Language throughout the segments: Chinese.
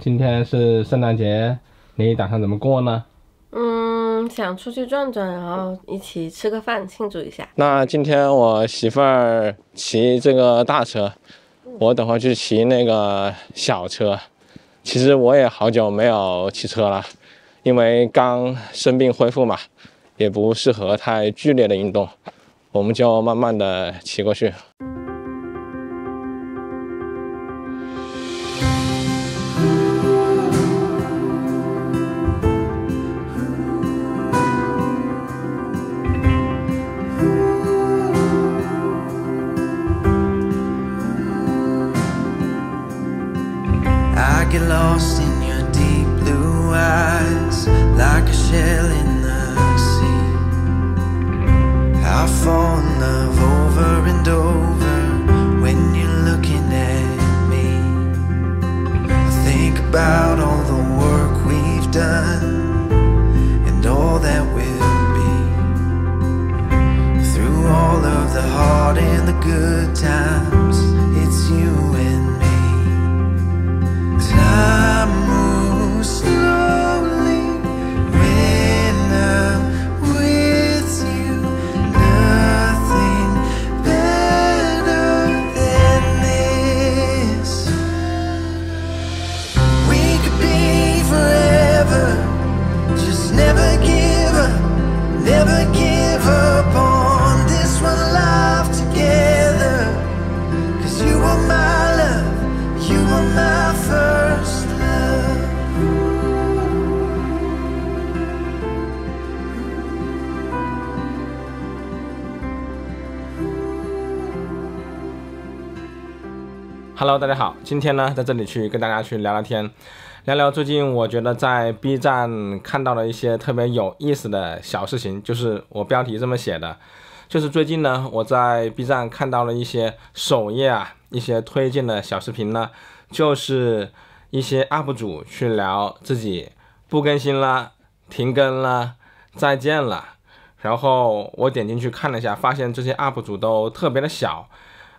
今天是圣诞节，你打算怎么过呢？嗯，想出去转转，然后一起吃个饭庆祝一下。那今天我媳妇儿骑这个大车，我等会儿去骑那个小车。其实我也好久没有骑车了，因为刚生病恢复嘛，也不适合太剧烈的运动，我们就慢慢的骑过去。about all the work we've done and all that will be. Through all of the hard and the good times. Hello，大家好，今天呢，在这里去跟大家去聊聊天，聊聊最近我觉得在 B 站看到了一些特别有意思的小事情，就是我标题这么写的，就是最近呢，我在 B 站看到了一些首页啊，一些推荐的小视频呢，就是一些 UP 主去聊自己不更新了，停更了，再见了，然后我点进去看了一下，发现这些 UP 主都特别的小。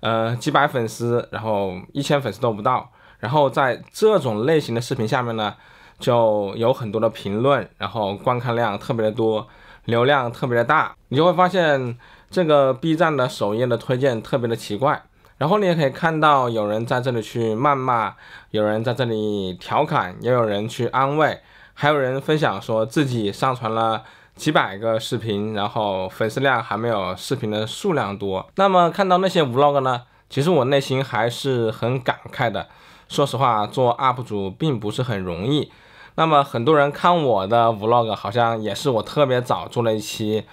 呃，几百粉丝，然后一千粉丝都不到，然后在这种类型的视频下面呢，就有很多的评论，然后观看量特别的多，流量特别的大，你就会发现这个 B 站的首页的推荐特别的奇怪，然后你也可以看到有人在这里去谩骂，有人在这里调侃，也有人去安慰，还有人分享说自己上传了。几百个视频，然后粉丝量还没有视频的数量多。那么看到那些 Vlog 呢？其实我内心还是很感慨的。说实话，做 UP 主并不是很容易。那么很多人看我的 Vlog，好像也是我特别早做了一期，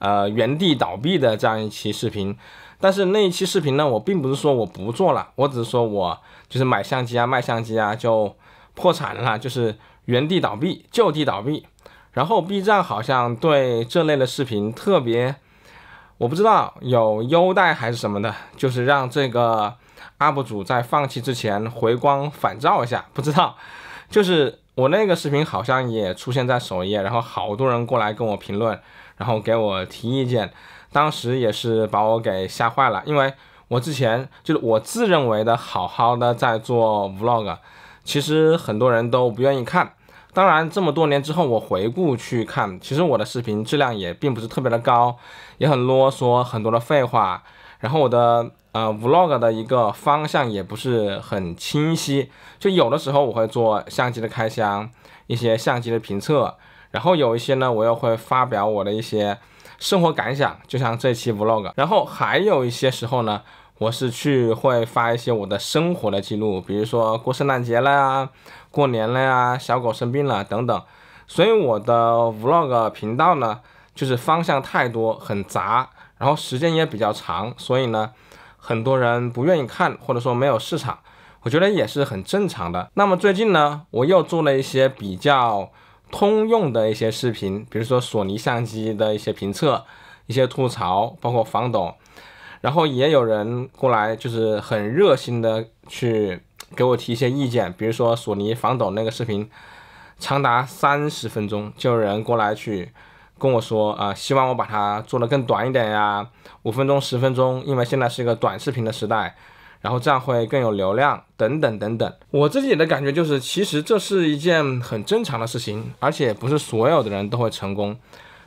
呃，原地倒闭的这样一期视频。但是那一期视频呢，我并不是说我不做了，我只是说我就是买相机啊、卖相机啊，就破产了，就是原地倒闭，就地倒闭。然后 B 站好像对这类的视频特别，我不知道有优待还是什么的，就是让这个 UP 主在放弃之前回光返照一下。不知道，就是我那个视频好像也出现在首页，然后好多人过来跟我评论，然后给我提意见，当时也是把我给吓坏了，因为我之前就是我自认为的好好的在做 Vlog，其实很多人都不愿意看。当然，这么多年之后，我回顾去看，其实我的视频质量也并不是特别的高，也很啰嗦，很多的废话。然后我的呃 vlog 的一个方向也不是很清晰，就有的时候我会做相机的开箱，一些相机的评测，然后有一些呢，我又会发表我的一些生活感想，就像这期 vlog。然后还有一些时候呢。我是去会发一些我的生活的记录，比如说过圣诞节了呀，过年了呀，小狗生病了等等。所以我的 Vlog 频道呢，就是方向太多，很杂，然后时间也比较长，所以呢，很多人不愿意看，或者说没有市场，我觉得也是很正常的。那么最近呢，我又做了一些比较通用的一些视频，比如说索尼相机的一些评测、一些吐槽，包括防抖。然后也有人过来，就是很热心的去给我提一些意见，比如说索尼防抖那个视频长达三十分钟，就有人过来去跟我说，呃，希望我把它做的更短一点呀，五分钟、十分钟，因为现在是一个短视频的时代，然后这样会更有流量等等等等。我自己的感觉就是，其实这是一件很正常的事情，而且不是所有的人都会成功。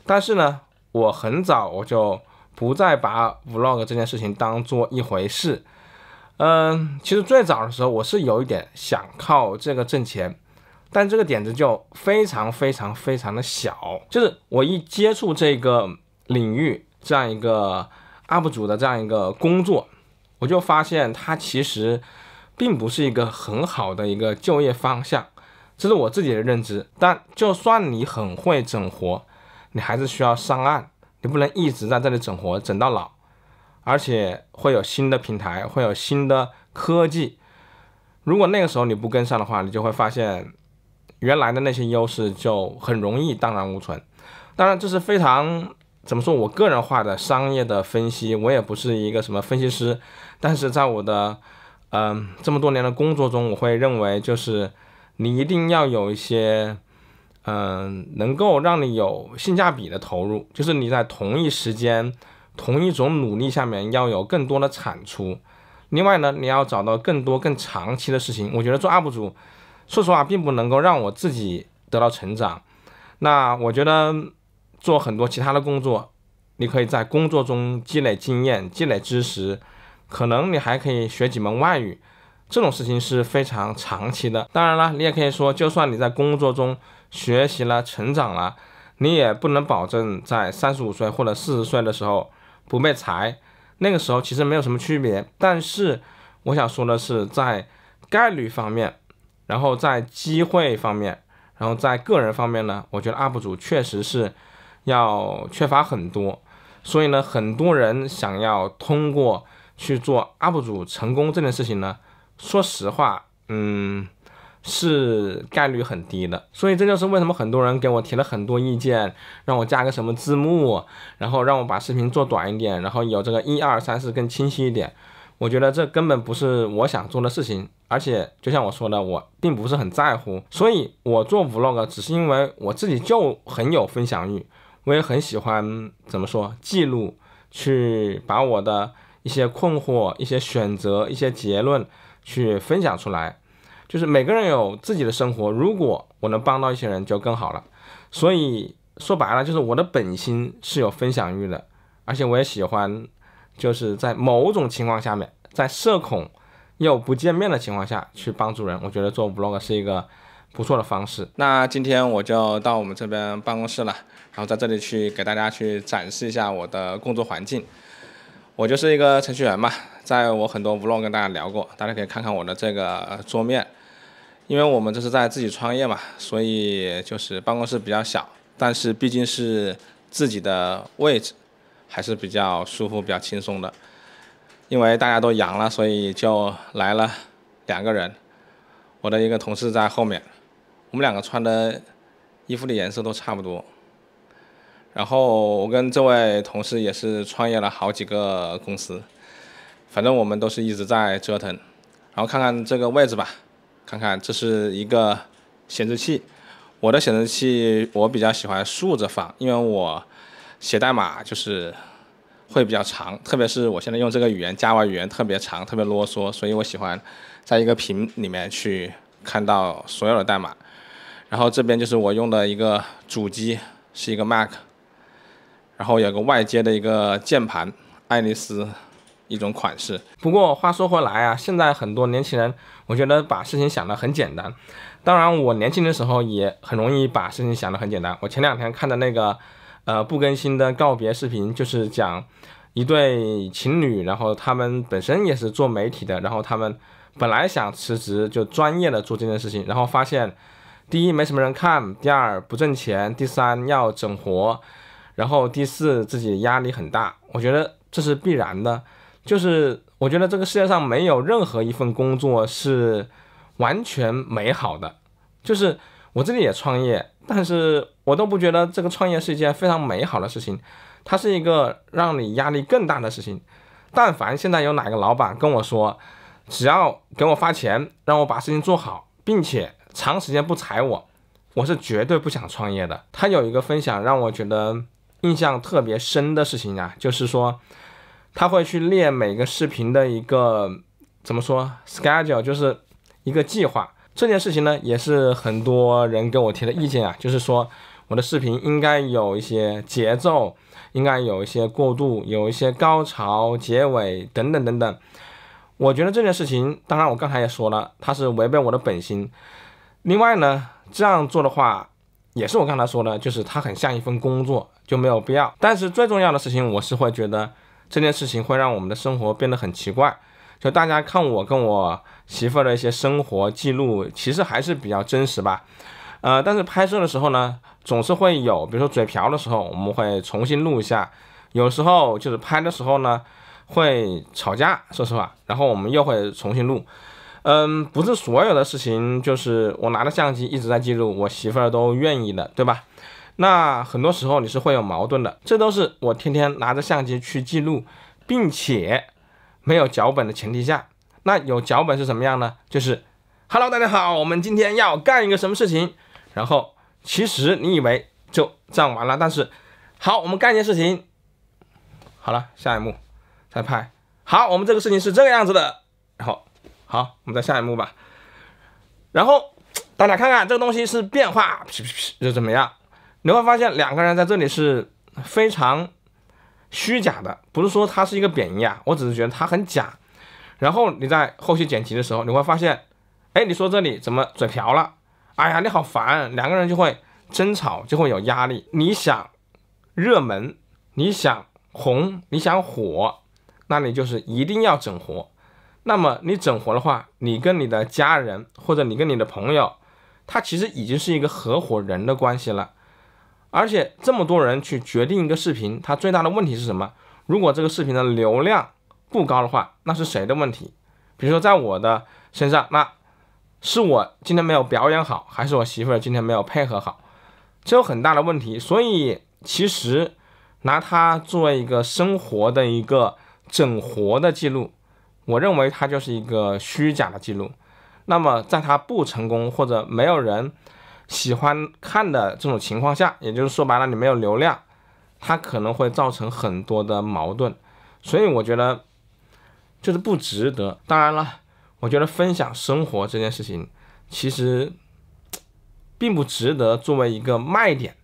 但是呢，我很早我就。不再把 vlog 这件事情当做一回事。嗯，其实最早的时候，我是有一点想靠这个挣钱，但这个点子就非常非常非常的小。就是我一接触这个领域，这样一个 UP 主的这样一个工作，我就发现它其实并不是一个很好的一个就业方向，这是我自己的认知。但就算你很会整活，你还是需要上岸。你不能一直在这里整活，整到老，而且会有新的平台，会有新的科技。如果那个时候你不跟上的话，你就会发现原来的那些优势就很容易荡然无存。当然，这是非常怎么说我个人化的商业的分析，我也不是一个什么分析师，但是在我的嗯这么多年的工作中，我会认为就是你一定要有一些。嗯，能够让你有性价比的投入，就是你在同一时间、同一种努力下面要有更多的产出。另外呢，你要找到更多更长期的事情。我觉得做 UP 主，说实话，并不能够让我自己得到成长。那我觉得做很多其他的工作，你可以在工作中积累经验、积累知识，可能你还可以学几门外语。这种事情是非常长期的。当然了，你也可以说，就算你在工作中。学习了，成长了，你也不能保证在三十五岁或者四十岁的时候不被裁。那个时候其实没有什么区别，但是我想说的是，在概率方面，然后在机会方面，然后在个人方面呢，我觉得 UP 主确实是要缺乏很多。所以呢，很多人想要通过去做 UP 主成功这件事情呢，说实话，嗯。是概率很低的，所以这就是为什么很多人给我提了很多意见，让我加个什么字幕，然后让我把视频做短一点，然后有这个一二三四更清晰一点。我觉得这根本不是我想做的事情，而且就像我说的，我并不是很在乎。所以我做 vlog 只是因为我自己就很有分享欲，我也很喜欢怎么说记录，去把我的一些困惑、一些选择、一些结论去分享出来。就是每个人有自己的生活，如果我能帮到一些人就更好了。所以说白了，就是我的本心是有分享欲的，而且我也喜欢，就是在某种情况下面，在社恐又不见面的情况下去帮助人。我觉得做 vlog 是一个不错的方式。那今天我就到我们这边办公室了，然后在这里去给大家去展示一下我的工作环境。我就是一个程序员嘛，在我很多 vlog 跟大家聊过，大家可以看看我的这个桌面。因为我们这是在自己创业嘛，所以就是办公室比较小，但是毕竟是自己的位置，还是比较舒服、比较轻松的。因为大家都阳了，所以就来了两个人。我的一个同事在后面，我们两个穿的衣服的颜色都差不多。然后我跟这位同事也是创业了好几个公司，反正我们都是一直在折腾。然后看看这个位置吧。看看，这是一个显示器。我的显示器，我比较喜欢竖着放，因为我写代码就是会比较长，特别是我现在用这个语言，Java 语言特别长，特别啰嗦，所以我喜欢在一个屏里面去看到所有的代码。然后这边就是我用的一个主机，是一个 Mac，然后有个外接的一个键盘，爱丽丝。一种款式。不过话说回来啊，现在很多年轻人，我觉得把事情想得很简单。当然，我年轻的时候也很容易把事情想得很简单。我前两天看的那个，呃，不更新的告别视频，就是讲一对情侣，然后他们本身也是做媒体的，然后他们本来想辞职，就专业的做这件事情，然后发现第一没什么人看，第二不挣钱，第三要整活，然后第四自己压力很大。我觉得这是必然的。就是我觉得这个世界上没有任何一份工作是完全美好的。就是我自己也创业，但是我都不觉得这个创业是一件非常美好的事情，它是一个让你压力更大的事情。但凡现在有哪个老板跟我说，只要给我发钱，让我把事情做好，并且长时间不裁我，我是绝对不想创业的。他有一个分享让我觉得印象特别深的事情呀，就是说。他会去列每个视频的一个怎么说 schedule，就是一个计划。这件事情呢，也是很多人给我提的意见啊，就是说我的视频应该有一些节奏，应该有一些过渡，有一些高潮、结尾等等等等。我觉得这件事情，当然我刚才也说了，它是违背我的本心。另外呢，这样做的话，也是我刚才说的，就是它很像一份工作，就没有必要。但是最重要的事情，我是会觉得。这件事情会让我们的生活变得很奇怪，就大家看我跟我媳妇儿的一些生活记录，其实还是比较真实吧。呃，但是拍摄的时候呢，总是会有，比如说嘴瓢的时候，我们会重新录一下；有时候就是拍的时候呢，会吵架，说实话，然后我们又会重新录。嗯，不是所有的事情就是我拿着相机一直在记录，我媳妇儿都愿意的，对吧？那很多时候你是会有矛盾的，这都是我天天拿着相机去记录，并且没有脚本的前提下，那有脚本是什么样呢？就是，Hello，大家好，我们今天要干一个什么事情？然后，其实你以为就这样完了，但是，好，我们干一件事情，好了，下一幕，再拍，好，我们这个事情是这个样子的，然后，好，我们再下一幕吧，然后，大家看看这个东西是变化，噗噗噗，又怎么样？你会发现两个人在这里是非常虚假的，不是说他是一个贬义啊，我只是觉得他很假。然后你在后续剪辑的时候，你会发现，哎，你说这里怎么嘴瓢了？哎呀，你好烦！两个人就会争吵，就会有压力。你想热门，你想红，你想火，那你就是一定要整活。那么你整活的话，你跟你的家人或者你跟你的朋友，他其实已经是一个合伙人的关系了。而且这么多人去决定一个视频，它最大的问题是什么？如果这个视频的流量不高的话，那是谁的问题？比如说在我的身上，那是我今天没有表演好，还是我媳妇儿今天没有配合好？这有很大的问题。所以其实拿它作为一个生活的一个整活的记录，我认为它就是一个虚假的记录。那么在它不成功或者没有人。喜欢看的这种情况下，也就是说白了，你没有流量，它可能会造成很多的矛盾，所以我觉得就是不值得。当然了，我觉得分享生活这件事情其实并不值得作为一个卖点。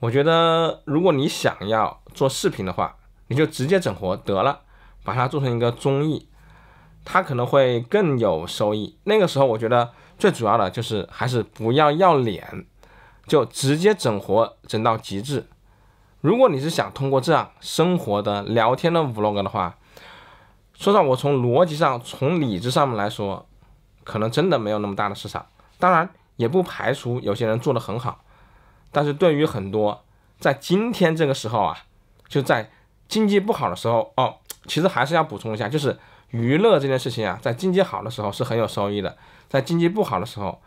我觉得如果你想要做视频的话，你就直接整活得了，把它做成一个综艺，它可能会更有收益。那个时候，我觉得。最主要的就是还是不要要脸，就直接整活整到极致。如果你是想通过这样生活的聊天的 vlog 的话，说到我从逻辑上、从理智上面来说，可能真的没有那么大的市场。当然也不排除有些人做的很好，但是对于很多在今天这个时候啊，就在经济不好的时候哦，其实还是要补充一下，就是。娱乐这件事情啊，在经济好的时候是很有收益的，在经济不好的时候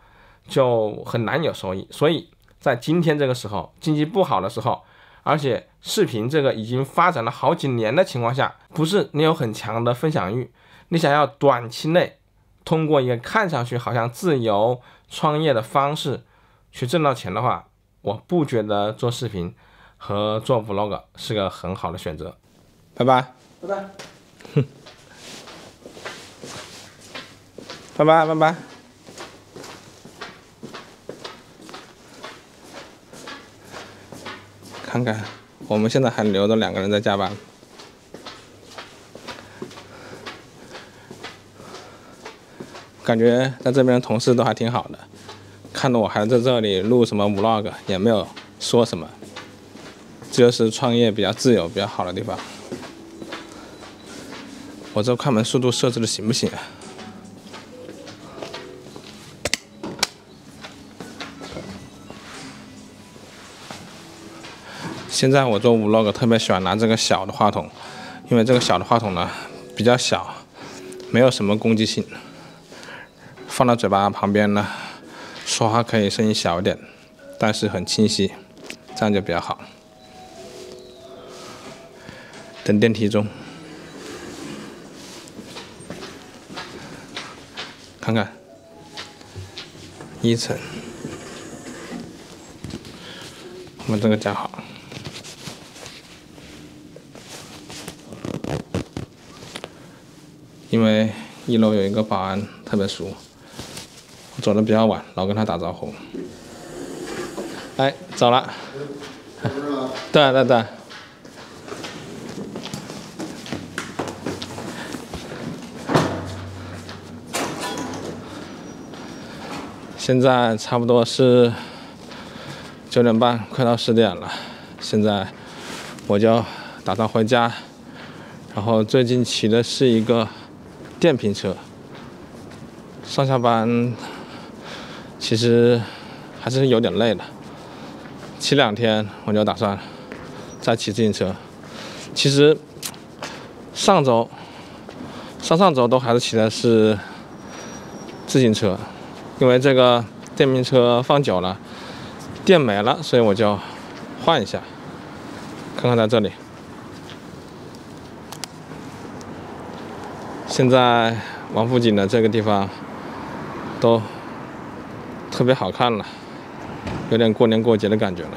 就很难有收益。所以在今天这个时候，经济不好的时候，而且视频这个已经发展了好几年的情况下，不是你有很强的分享欲，你想要短期内通过一个看上去好像自由创业的方式去挣到钱的话，我不觉得做视频和做 vlog 是个很好的选择。拜拜，拜拜。拜拜拜拜！看看，我们现在还留着两个人在加班。感觉在这边同事都还挺好的，看到我还在这里录什么 vlog，也没有说什么。这就是创业比较自由，比较好的地方。我这快门速度设置的行不行啊？现在我做 vlog 特别喜欢拿这个小的话筒，因为这个小的话筒呢比较小，没有什么攻击性，放到嘴巴旁边呢，说话可以声音小一点，但是很清晰，这样就比较好。等电梯中，看看一层，我们这个加好。一楼有一个保安，特别熟。我走的比较晚，老跟他打招呼。哎，走了。对对对。现在差不多是九点半，快到十点了。现在我就打算回家。然后最近骑的是一个。电瓶车上下班，其实还是有点累的，骑两天我就打算再骑自行车。其实上周、上上周都还是骑的是自行车，因为这个电瓶车放久了，电没了，所以我就换一下，看看在这里。现在王府井的这个地方都特别好看了，有点过年过节的感觉了。